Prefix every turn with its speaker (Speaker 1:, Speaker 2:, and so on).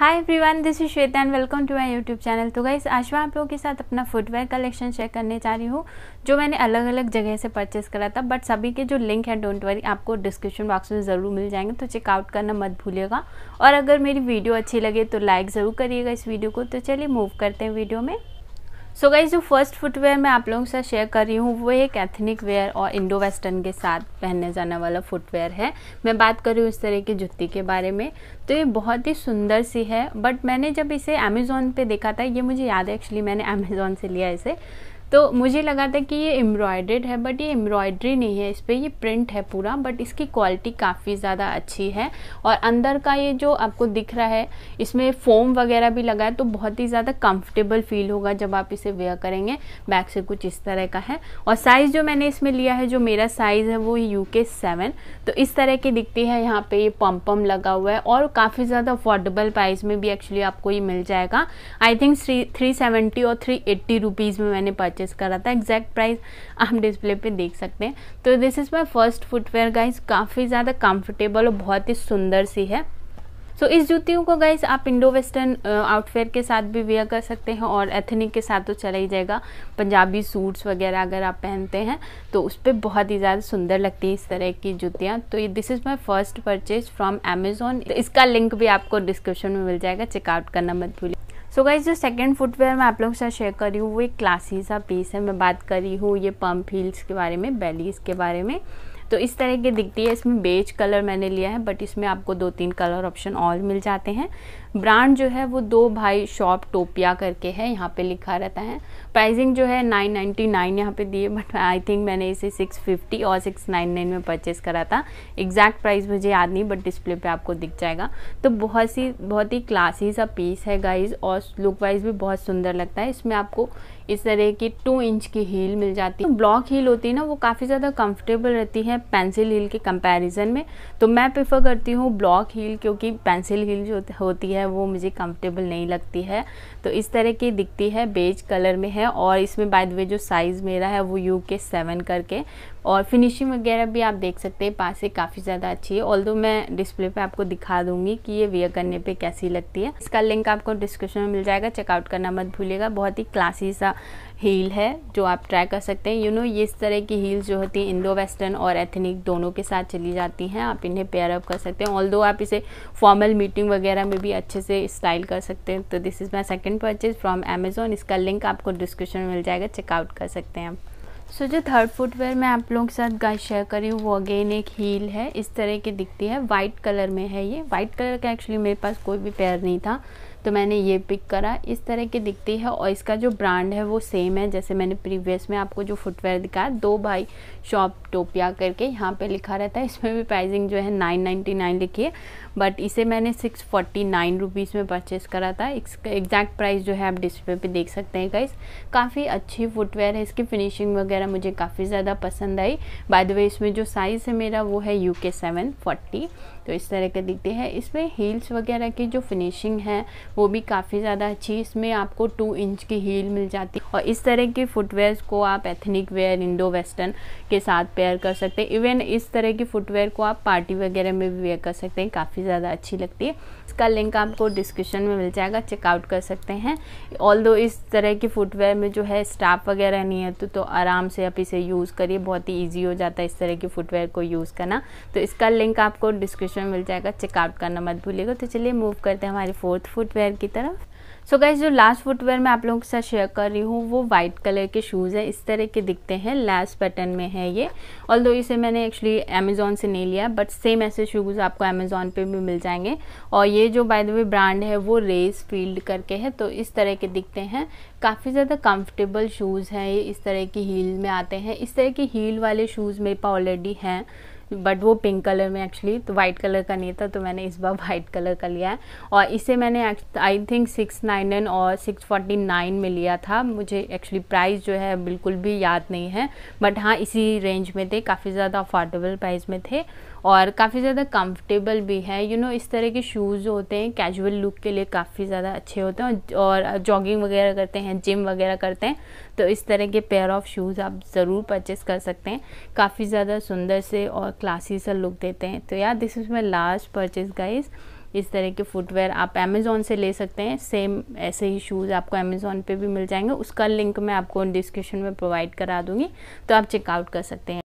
Speaker 1: hi everyone this is Shweta and welcome to my YouTube channel तो guys आज मैं आप लोगों के साथ अपना फुटवेयर कलेक्शन शेयर करने जा रही हूँ जो मैंने अलग अलग जगह से परचेस करा था बट सभी के जो लिंक है डोंट वरी आपको डिस्क्रिप्शन बॉक्स में ज़रूर मिल जाएंगे तो चेकआउट करना मत भूलिएगा और अगर मेरी वीडियो अच्छी लगे तो लाइक ज़रूर करिएगा इस वीडियो को तो चलिए मूव करते हैं वीडियो में सो so जो फर्स्ट फुटवेयर मैं आप लोगों के साथ शेयर कर रही हूँ वो एक एथनिक वेयर और इंडो वेस्टर्न के साथ पहनने जाने वाला फुटवेयर है मैं बात कर रही हूँ इस तरह की जुत्ती के बारे में तो ये बहुत ही सुंदर सी है बट मैंने जब इसे अमेज़ोन पे देखा था ये मुझे याद है एक्चुअली मैंने अमेज़ोन से लिया इसे तो मुझे लगा था कि ये एम्ब्रॉयड्रेड है बट ये एम्ब्रॉयड्री नहीं है इस पर ये प्रिंट है पूरा बट इसकी क्वालिटी काफ़ी ज़्यादा अच्छी है और अंदर का ये जो आपको दिख रहा है इसमें फोम वगैरह भी लगा है तो बहुत ही ज़्यादा कंफर्टेबल फील होगा जब आप इसे वेयर करेंगे बैक से कुछ इस तरह का है और साइज़ जो मैंने इसमें लिया है जो मेरा साइज़ है वो यू के सेवन तो इस तरह की दिखती है यहाँ पे ये पम पम लगा हुआ है और काफ़ी ज़्यादा अफोर्डेबल प्राइस में भी एक्चुअली आपको ये मिल जाएगा आई थिंक थ्री सेवेंटी और थ्री एट्टी रुपीज़ में मैंने परचेज परचेस करा था एग्जैक्ट प्राइस आप डिस्प्ले पे देख सकते हैं तो this is my first footwear guys काफ़ी ज़्यादा कम्फर्टेबल और बहुत ही सुंदर सी है सो so, इस जूतियों को गाइज आप इंडो वेस्टर्न आउटफेयर के साथ भी वेयर कर सकते हैं और एथनिक के साथ तो चला ही जाएगा पंजाबी सूट्स वगैरह अगर आप पहनते हैं तो उस पर बहुत ही ज़्यादा सुंदर लगती है इस तरह की जूतियाँ तो ये this is my first purchase from Amazon इसका लिंक भी आपको डिस्क्रिप्शन में मिल जाएगा चेकआउट करना मत भूलिए सो गाइज जो सेकेंड फुटवेयर मैं आप लोग के साथ शेयर कर रही हूँ वो एक क्लासी सा पीस है मैं बात कर रही हूँ ये पम्प हील्स के बारे में बेलीज के बारे में तो इस तरह की दिखती है इसमें बेज कलर मैंने लिया है बट इसमें आपको दो तीन कलर ऑप्शन और मिल जाते हैं ब्रांड जो है वो दो भाई शॉप टोपिया करके है यहाँ पे लिखा रहता है प्राइसिंग जो है 999 नाइन यहाँ पे दिए बट आई थिंक मैंने इसे 650 और 699 में परचेस करा था एग्जैक्ट प्राइस मुझे याद नहीं बट डिस्प्ले पे आपको दिख जाएगा तो बहुत सी बहुत ही क्लासी सा पीस है गाइज और लुक वाइज भी बहुत सुंदर लगता है इसमें आपको इस तरह की टू इंच की हील मिल जाती है ब्लॉक हील होती है ना वो काफ़ी ज़्यादा कंफर्टेबल रहती है पेंसिल हील के कंपैरिजन में तो मैं प्रेफर करती हूँ ब्लॉक हील क्योंकि पेंसिल हील जो होती है है वो मुझे कंफर्टेबल नहीं लगती है तो इस तरह की दिखती है बेज कलर में है और इसमें बाय द वे जो साइज़ मेरा है वो यू के सेवन करके और फिनिशिंग वगैरह भी आप देख सकते हैं पास से काफ़ी ज़्यादा अच्छी है ऑल मैं डिस्प्ले पे आपको दिखा दूंगी कि ये वेयर करने पे कैसी लगती है इसका लिंक आपको डिस्क्रिप्शन में मिल जाएगा चेकआउट करना मत भूलिएगा बहुत ही क्लासी सा हील है जो आप ट्राई कर सकते हैं यू नो ये इस तरह की हील्स जो होती हैं इंडो वेस्टर्न और एथनिक दोनों के साथ चली जाती हैं आप इन्हें पेयरअप कर सकते हैं ऑल आप इसे फॉर्मल मीटिंग वगैरह में भी अच्छे से स्टाइल कर सकते हैं तो this is my second purchase from Amazon इसका लिंक आपको डिस्क्रिप्शन में मिल जाएगा चेकआउट कर सकते हैं आप सो जो थर्ड फुटवेयर मैं आप लोगों के साथ गाइस शेयर कर रही हूँ वो अगेन एक हील है इस तरह की दिखती है वाइट कलर में है ये वाइट कलर का एक्चुअली मेरे पास कोई भी पैर नहीं था तो मैंने ये पिक करा इस तरह की दिखती है और इसका जो ब्रांड है वो सेम है जैसे मैंने प्रीवियस में आपको जो फुटवेयर दिखाया दो भाई शॉप टोपिया करके यहाँ पे लिखा रहता है इसमें भी प्राइसिंग जो है नाइन नाइन्टी नाइन लिखी है बट इसे मैंने सिक्स फोर्टी नाइन रुपीज़ में परचेस करा था इसका एग्जैक्ट प्राइस जो है आप डिस्प्ले पे देख सकते हैं गाइस काफ़ी अच्छी फुटवेयर है इसकी फिनिशिंग वगैरह मुझे काफ़ी ज़्यादा पसंद आई बाय द वे इसमें जो साइज़ है मेरा वो है यू के सेवन फोर्टी तो इस तरह का दिखती है इसमें हील्स वगैरह की जो फिनिशिंग है वो भी काफ़ी ज़्यादा अच्छी इसमें आपको टू इंच की हील मिल जाती है और इस तरह के फुटवेयर को आप एथनिक वेयर इंडो वेस्टर्न के साथ पेयर कर सकते हैं इवन इस तरह की फुटवेयर को आप पार्टी वगैरह में भी वेयर कर सकते हैं काफ़ी ज़्यादा अच्छी लगती है इसका लिंक आपको डिस्क्रिप्शन में मिल जाएगा चेकआउट कर सकते हैं ऑल इस तरह के फुटवेयर में जो है स्टाफ वगैरह नहीं है तो, तो आराम से आप इसे यूज़ करिए बहुत ही ईजी हो जाता है इस तरह के फुटवेयर को यूज़ करना तो इसका लिंक आपको डिस्क्रिप्शन में मिल जाएगा चेकआउट करना मत भूलिएगा तो चलिए मूव करते हैं हमारे फोर्थ फुटवेयर फुटवेयर की तरफ सो so गाइज जो लास्ट फुटवेयर मैं आप लोगों के साथ शेयर कर रही हूँ वो वाइट कलर के शूज़ हैं इस तरह के दिखते हैं लैस पैटर्न में है ये ऑल दो इसे मैंने एक्चुअली अमेजोन से नहीं लिया बट सेम ऐसे शूज़ आपको अमेजोन पे भी मिल जाएंगे और ये जो बाय द वे ब्रांड है वो रेस फील्ड करके है तो इस तरह के दिखते हैं काफ़ी ज़्यादा कम्फर्टेबल शूज़ हैं ये इस तरह की हील में आते हैं इस तरह के हील वाले शूज़ मेरे पास ऑलरेडी हैं बट वो पिंक कलर में एक्चुअली तो वाइट कलर का नहीं था तो मैंने इस बार वाइट कलर का लिया है और इसे मैंने आई थिंक सिक्स नाइन और सिक्स फोर्टी नाइन में लिया था मुझे एक्चुअली प्राइस जो है बिल्कुल भी याद नहीं है बट हाँ इसी रेंज में थे काफ़ी ज़्यादा अफोर्डेबल प्राइस में थे और काफ़ी ज़्यादा कंफर्टेबल भी है यू you नो know, इस तरह के शूज़ जो होते हैं कैजुअल लुक के लिए काफ़ी ज़्यादा अच्छे होते हैं और जॉगिंग वगैरह करते हैं जिम वगैरह करते हैं तो इस तरह के पेयर ऑफ़ शूज़ आप ज़रूर परचेस कर सकते हैं काफ़ी ज़्यादा सुंदर से और क्लासी सा लुक देते हैं तो यार this is my last purchase guys इस तरह के फुटवेयर आप अमेज़ोन से ले सकते हैं सेम ऐसे ही शूज़ आपको अमेज़ोन पे भी मिल जाएंगे उसका लिंक मैं आपको डिस्क्रिप्शन में प्रोवाइड करा दूँगी तो आप चेकआउट कर सकते हैं